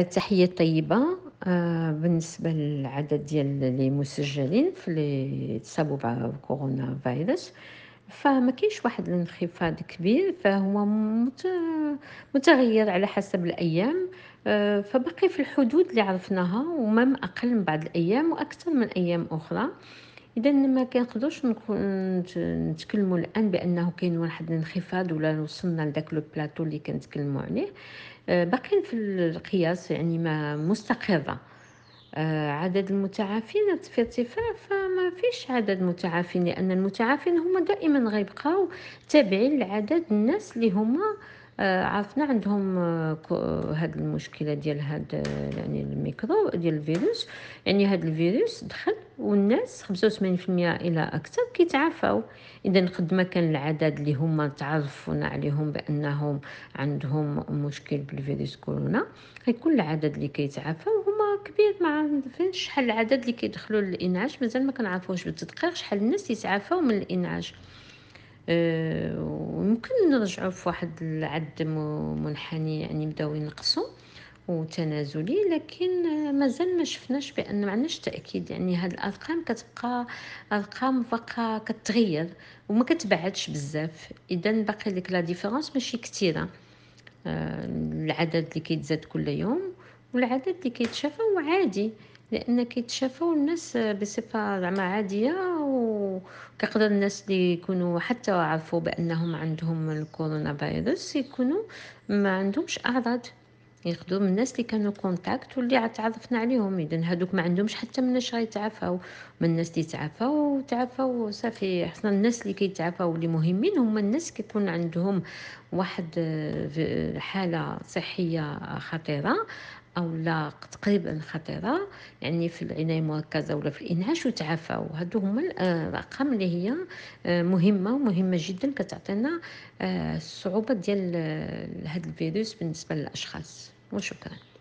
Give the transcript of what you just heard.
تحية طيبة آه، بالنسبة للعدد ديال اللي مسجلين في اللي تصابوا بكورونا فيروس فما كاينش واحد الانخفاض كبير فهو متغير على حسب الايام آه، فبقي في الحدود اللي عرفناها ومام اقل من بعض الايام واكثر من ايام اخرى اذا ما كنقدروش نتكلموا الان بانه كاين واحد الانخفاض ولا وصلنا لذاك لو بلاطو اللي كنتكلموا عليه آه، باقيين في القياس يعني ما مستقره آه، عدد المتعافين في ارتفاع فما فيش عدد متعافين لان المتعافين هما دائما غيبقاو تابعين لعدد الناس اللي هما آه، عرفنا عندهم هاد المشكله ديال هاد يعني الميكرو ديال الفيروس يعني هاد الفيروس دخل والناس 85% الى اكثر كيتعافاو اذا قد ما كان العدد اللي هما تعرفونا عليهم بانهم عندهم مشكل بالفيروس كورونا غيكون العدد اللي كيتعافاو هما كبير ما عارفين شحال العدد اللي كيدخلوا للانعاش مازال ما كنعرفوش بالتدقيق شحال الناس يتعافاو من الانعاش أه ويمكن نرجعوا في واحد العد منحني يعني بداو ينقصوا وتنازلي لكن مازال ما شفناش بان ما عندناش تاكيد يعني هاد الارقام كتبقى ارقام باقا كتغير وما كتبعدش بزاف اذا باقي لك لا ديفيرونس ماشي كثيره آه، العدد اللي كيتزاد كل يوم والعدد اللي كيتشافى هو عادي لان كيتشافوا الناس بصفه زعما عاديه وكقدر الناس اللي يكونوا حتى عرفوا بانهم عندهم الكورونا فيروس يكونوا ما عندهمش اعراض ياخذوا من الناس اللي كانوا كونتاكت واللي تعرفنا عليهم اذا هذوك ما عندهمش حتى مناش غيتعافاو من الناس اللي تعافاو تعافاو صافي حسنا الناس اللي كيتعافاو اللي مهمين هما الناس كيكون عندهم واحد آه، حاله صحيه خطيره او لا تقريبا خطيره يعني في العنايه المركزه ولا في الانعاش وتعافوا هادو هما آه، الارقام اللي هي آه، مهمه ومهمه جدا كتعطينا الصعوبه آه، ديال هذا الفيروس بالنسبه للاشخاص وشكرا